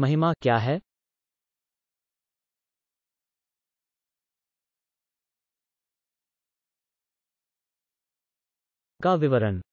महिमा क्या है का विवरण